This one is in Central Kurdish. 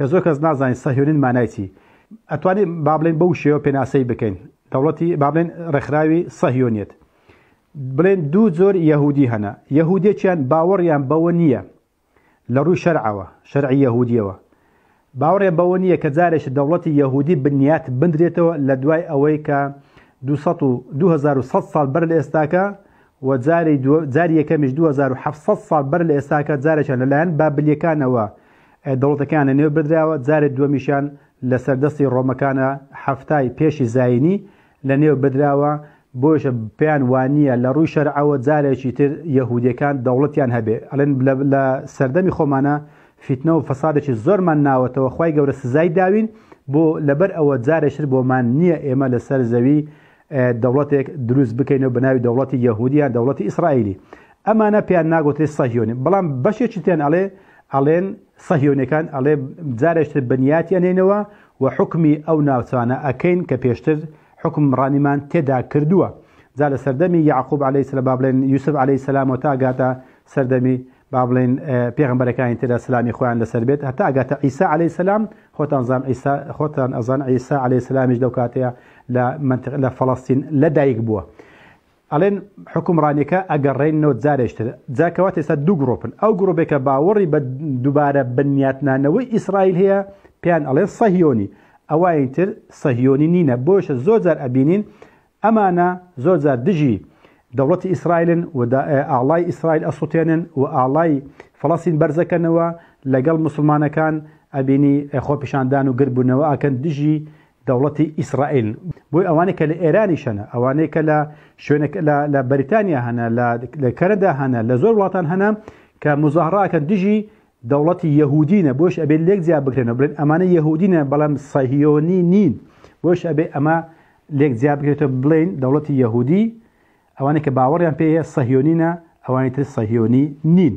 کە زۆر کەس نازانین سەهێنین مانایتی ئەتوانین با بڵێن بەو شێوە پێناسەی بکەین دەوڵەتی با بڵێن ڕێکخراوی سەهیۆنێت بڵێن دوو زۆر یەهودی هەنا یەهودێکیان باوەڕیان بەوە نییە لە ڕوو شەرعەوە شەرعی یەهودیەوە باوەڕێ بەوە نییە کە جارێک دەوڵەتی یەهودی بنیات بدرێتەوە لە دوای ئەوەی کە 2100 سال بەر لە ئێستاکە و جاری یەکەمیش 2700 سال بەر لە ئێستاکە جارێکە لەلایەن بابلیەکانەوە دەوڵەتەکانە نێو بردراوە جارێک دووەمیشان لە سەردەستی ڕۆمەکانە هەفتای پێشی زایینی لە نێو بدراوە بۆشە پێیان وانە لە ڕووی شەرعەوە جارێکی تر یەهودیەکان دەوڵەتیان هەبێ ئەلێن لە سەردەمی خۆمانە فیتنە و فەسادێکی زۆرمان ناوەتەوە خی گەورە سزای داوین بۆ لەبەر ئەوە جارێشتر بۆمان نییە ئێمە لە سەر زەوی دەوڵەتێک دروست بکەینەوە بەناوی دەوڵەتی یەهودیان دەوڵەتی ئیسرائیلی ئەمانە پێیان ناگوتری سەهیۆنی بەڵام بەشێکی تێن ئەڵێ ئەڵێن سەهیۆنەکان ئەڵێ جارێشتر بنیاتیانێنەوە و حکمی ئەو ناوچانە ئەکەین کە پێشتر حکم ڕانیمان تێدا کردووە جا لە سەردەمی یعقوب عليهەی سلە با بڵێن یوسف عليهەی سلام و تاگاتە سەردەمی با بڵێن پێغمبەرەکانی تێدا سلامی خۆیان لەسەر بێت هەتا ئەگاتە ئیسا عليهەی سلام خۆتان زام خۆتان ئەزان ئیسا عليهەی سلامیش دەو کاتەیە لە فلەستین لەدایک بووە. ئەڵێن حکومڕانیەکە ئەگەڕێنەوە جارێشتر جاکەوات ئێستا دوو گرۆپن ئەو گرۆپێکە باوەڕی بە دووبارە بنیاتنانەوەی ئیسرائیل هەیە پێیان ئەڵێ سەهیۆنی ئەوایتر سەهیۆنی نینە بۆشە زۆرجار ئەبینین ئەمانە زۆرجار دژی دەوڵەتی ئیسرائیلن و ئاڵای ئیسرائیل ئەسووتێنن و ئاڵای فلەسین بەرزەکەنەوە لەگەڵ مسلمانەکان ئەبینی خۆپیشاندان و گربوونەوە ئاکەن دژی دەوڵەتی ئیسرائیل بۆی ئەوانێکە لە ئێرانیشەنە ئەوانەیەکە لە شوێنێک لە بەریتانیا هەنا لە کەرەدا هەنا لە زۆر وڵاتان هەنا کە مزاهڕاکەن دژی دەوڵەتی یهودینە بۆش ئەبێ لێک زیاد بکرێنە برێن ئەمانە یهودینە بەڵام سەهیۆنی نین بۆش ئەبێ ئەمە لێک زیاد بکرێتە بڵین دەوڵەتی یهودی ئەوانە کە باوەڕیان پێەیە سەهیۆنینە ئەوانی تر سەهیۆنی نین